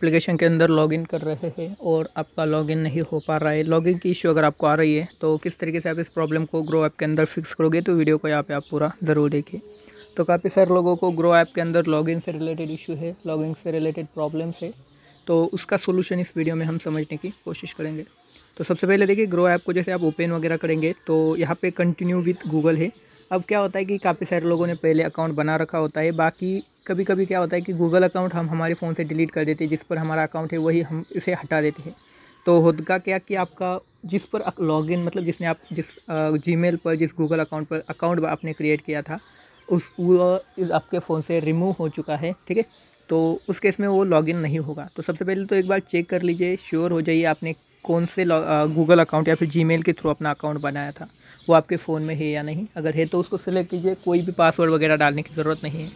application के अंदर login कर रहे हैं और आपका लॉगिन नहीं हो पा रहा है लॉगिन की इशू अगर आपको आ रही है तो किस तरीके से आप इस प्रॉब्लम को ग्रो ऐप के अंदर फिक्स करोगे तो वीडियो को यहाँ पे आप पूरा ज़रूर देखिए तो काफ़ी सारे लोगों को ग्रो ऐप के अंदर लॉगिन से रिलेटेड इशू है लॉगिन से रिलेटेड प्रॉब्लम्स है तो उसका सोलूशन इस वीडियो में हम समझने की कोशिश करेंगे तो सबसे पहले देखिए ग्रो ऐप को जैसे आप ओपन वगैरह करेंगे तो यहाँ पर कंटिन्यू विथ गूगल है अब क्या होता है कि काफ़ी सारे लोगों ने पहले अकाउंट बना रखा होता है बाकी कभी कभी क्या होता है कि गूगल अकाउंट हम हमारे फ़ोन से डिलीट कर देते हैं जिस पर हमारा अकाउंट है वही हम इसे हटा देते हैं तो का क्या कि आपका जिस पर लॉगिन मतलब जिसने आप जिस जी पर जिस गूगल अकाउंट पर अकाउंट आपने क्रिएट किया था उस वो आपके फ़ोन से रिमूव हो चुका है ठीक है तो उस केस में वो लॉगिन नहीं होगा तो सबसे पहले तो एक बार चेक कर लीजिए श्योर हो जाइए आपने कौन से गूगल अकाउंट या फिर जीमेल के थ्रू अपना अकाउंट बनाया था वो आपके फ़ोन में है या नहीं अगर है तो उसको सिलेक्ट कीजिए कोई भी पासवर्ड वगैरह डालने की ज़रूरत नहीं है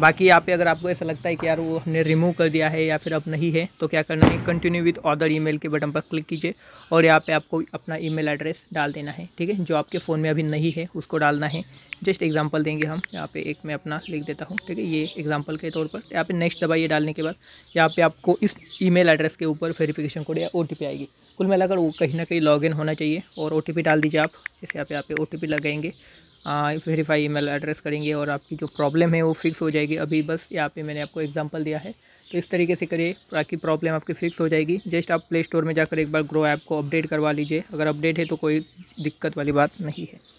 बाकी यहाँ पे अगर आपको ऐसा लगता है कि यार वो हमने रिमूव कर दिया है या फिर अब नहीं है तो क्या करना है कंटिन्यू विद ऑदर ईमेल के बटन पर क्लिक कीजिए और यहाँ पे आपको अपना ईमेल एड्रेस डाल देना है ठीक है जो आपके फ़ोन में अभी नहीं है उसको डालना है जस्ट एग्जाम्पल देंगे हम यहाँ पे एक मैं अपना लिख देता हूँ ठीक है ये एग्जाम्पल के तौर पर यहाँ पे नेक्स्ट दबाइए डालने के बाद यहाँ पे आपको इस ईमेल एड्रेस के ऊपर वेरिफिकेशन कोड या ओ आएगी कुल मिलाकर वो कहीं ना कहीं लॉगिन होना चाहिए और ओ डाल दीजिए आप जैसे यहाँ पे ओ टी लगाएंगे वेरीफाई ईमेल एड्रेस करेंगे और आपकी जो प्रॉब्लम है वो फिक्स हो जाएगी अभी बस यहाँ पे मैंने आपको एग्जांपल दिया है तो इस तरीके से करिए ताकि प्रॉब्लम आपकी फिक्स हो जाएगी जस्ट आप प्ले स्टोर में जाकर एक बार ग्रो ऐप को अपडेट करवा लीजिए अगर अपडेट है तो कोई दिक्कत वाली बात नहीं है